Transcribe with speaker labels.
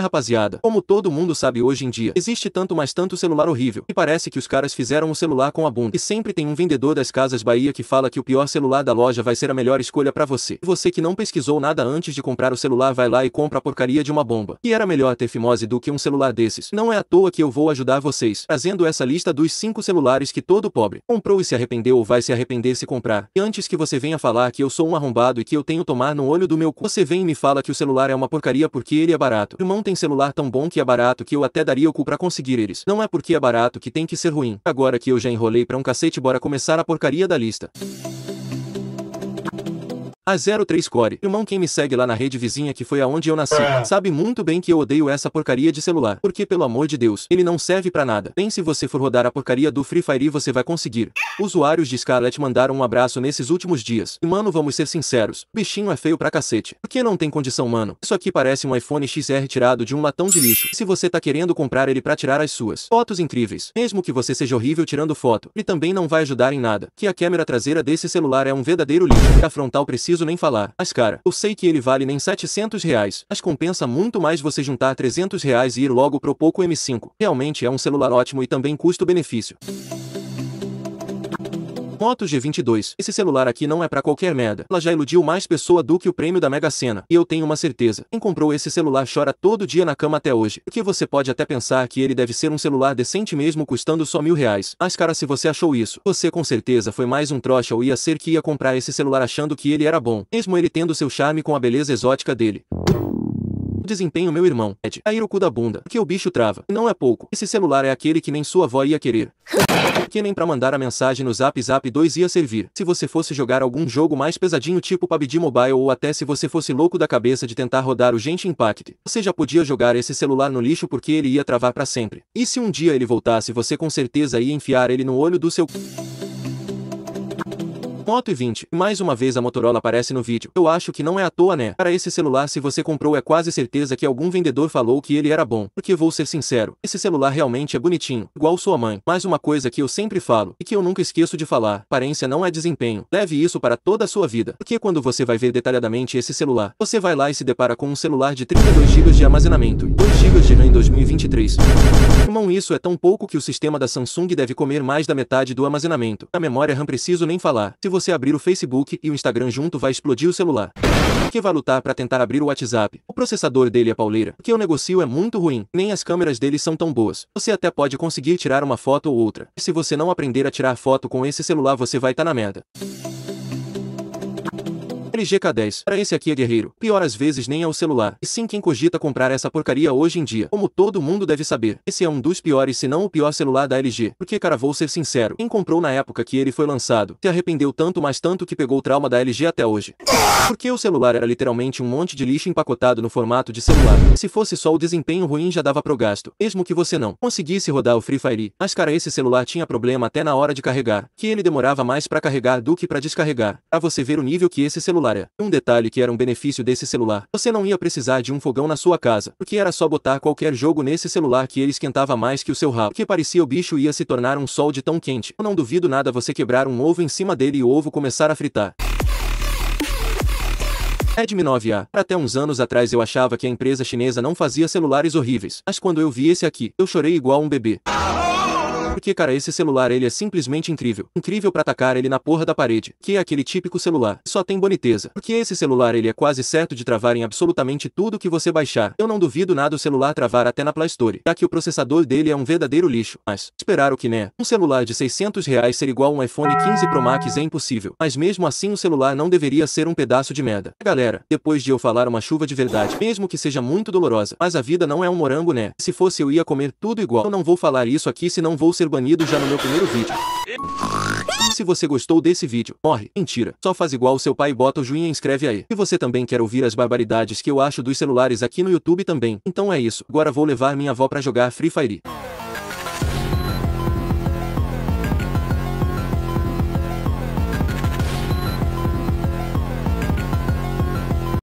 Speaker 1: É, rapaziada, como todo mundo sabe hoje em dia, existe tanto mais tanto celular horrível, e parece que os caras fizeram o celular com a bunda. E sempre tem um vendedor das Casas Bahia que fala que o pior celular da loja vai ser a melhor escolha para você. E você que não pesquisou nada antes de comprar o celular vai lá e compra a porcaria de uma bomba. E era melhor ter fimose do que um celular desses. Não é à toa que eu vou ajudar vocês, trazendo essa lista dos 5 celulares que todo pobre comprou e se arrependeu ou vai se arrepender se comprar. E antes que você venha falar que eu sou um arrombado e que eu tenho tomar no olho do meu cu, você vem e me fala que o celular é uma porcaria porque ele é barato. Irmão tem tem celular tão bom que é barato que eu até daria o cu pra conseguir eles. Não é porque é barato que tem que ser ruim. Agora que eu já enrolei pra um cacete bora começar a porcaria da lista. A 03 Core, irmão quem me segue lá na rede vizinha que foi aonde eu nasci, é. sabe muito bem que eu odeio essa porcaria de celular, porque pelo amor de Deus, ele não serve para nada. Bem, se você for rodar a porcaria do Free Fire você vai conseguir. Usuários de Scarlet mandaram um abraço nesses últimos dias. E mano, vamos ser sinceros, bichinho é feio pra cacete. Porque não tem condição, mano. Isso aqui parece um iPhone XR tirado de um latão de lixo. Se você tá querendo comprar ele pra tirar as suas fotos incríveis, mesmo que você seja horrível tirando foto, ele também não vai ajudar em nada. Que a câmera traseira desse celular é um verdadeiro lixo. A frontal precisa preciso nem falar. Mas cara, eu sei que ele vale nem 700 reais, mas compensa muito mais você juntar 300 reais e ir logo pro Poco M5. Realmente é um celular ótimo e também custo-benefício. Moto G22. Esse celular aqui não é para qualquer merda. Ela já iludiu mais pessoa do que o prêmio da Mega Sena. E eu tenho uma certeza. Quem comprou esse celular chora todo dia na cama até hoje. Porque você pode até pensar que ele deve ser um celular decente mesmo custando só mil reais. Mas cara, se você achou isso, você com certeza foi mais um trouxa ou ia ser que ia comprar esse celular achando que ele era bom. Mesmo ele tendo seu charme com a beleza exótica dele desempenho meu irmão, Ed. A cu da bunda, que o bicho trava. E não é pouco. Esse celular é aquele que nem sua avó ia querer. que nem para mandar a mensagem no Zap Zap 2 ia servir. Se você fosse jogar algum jogo mais pesadinho tipo PUBG Mobile ou até se você fosse louco da cabeça de tentar rodar o Genshin Impact, você já podia jogar esse celular no lixo porque ele ia travar para sempre. E se um dia ele voltasse você com certeza ia enfiar ele no olho do seu... Moto E20. Mais uma vez a Motorola aparece no vídeo. Eu acho que não é à toa, né? Para esse celular, se você comprou, é quase certeza que algum vendedor falou que ele era bom. Porque vou ser sincero, esse celular realmente é bonitinho, igual sua mãe. Mas uma coisa que eu sempre falo, e que eu nunca esqueço de falar, aparência não é desempenho. Leve isso para toda a sua vida. Porque quando você vai ver detalhadamente esse celular, você vai lá e se depara com um celular de 32 GB de armazenamento 2 GB de RAM em 2023. Irmão, isso é tão pouco que o sistema da Samsung deve comer mais da metade do armazenamento. A memória RAM preciso nem falar. Se você você abrir o Facebook e o Instagram junto vai explodir o celular. Que vai lutar para tentar abrir o WhatsApp. O processador dele é pauleira. O que negocio é muito ruim. Nem as câmeras dele são tão boas. Você até pode conseguir tirar uma foto ou outra. Se você não aprender a tirar foto com esse celular, você vai estar tá na merda. Compre GK10. Para esse aqui é guerreiro. Pior às vezes nem é o celular. E sim quem cogita comprar essa porcaria hoje em dia. Como todo mundo deve saber, esse é um dos piores se não o pior celular da LG. Porque cara vou ser sincero, quem comprou na época que ele foi lançado, se arrependeu tanto mas tanto que pegou o trauma da LG até hoje. Porque o celular era literalmente um monte de lixo empacotado no formato de celular. Se fosse só o desempenho ruim já dava pro gasto. Mesmo que você não conseguisse rodar o Free Fire. Mas cara esse celular tinha problema até na hora de carregar. Que ele demorava mais para carregar do que para descarregar. Pra você ver o nível que esse celular um detalhe que era um benefício desse celular. Você não ia precisar de um fogão na sua casa, porque era só botar qualquer jogo nesse celular que ele esquentava mais que o seu rabo. que parecia o bicho ia se tornar um sol de tão quente. Eu não duvido nada você quebrar um ovo em cima dele e o ovo começar a fritar. Redmi é 9A. Até uns anos atrás eu achava que a empresa chinesa não fazia celulares horríveis, mas quando eu vi esse aqui, eu chorei igual um bebê. Porque, cara, esse celular ele é simplesmente incrível. Incrível para atacar ele na porra da parede, que é aquele típico celular. Só tem boniteza. Porque esse celular ele é quase certo de travar em absolutamente tudo que você baixar. Eu não duvido nada o celular travar até na Play Store, já que o processador dele é um verdadeiro lixo. Mas, esperar o que né? Um celular de 600 reais ser igual um iPhone 15 Pro Max é impossível. Mas mesmo assim o celular não deveria ser um pedaço de merda. Galera, depois de eu falar uma chuva de verdade, mesmo que seja muito dolorosa, mas a vida não é um morango né? Se fosse eu ia comer tudo igual. Eu não vou falar isso aqui se não vou ser banido já no meu primeiro vídeo. Se você gostou desse vídeo, morre. Mentira. Só faz igual seu pai e bota o joinha e inscreve aí. E você também quer ouvir as barbaridades que eu acho dos celulares aqui no YouTube também. Então é isso. Agora vou levar minha avó pra jogar Free Fire.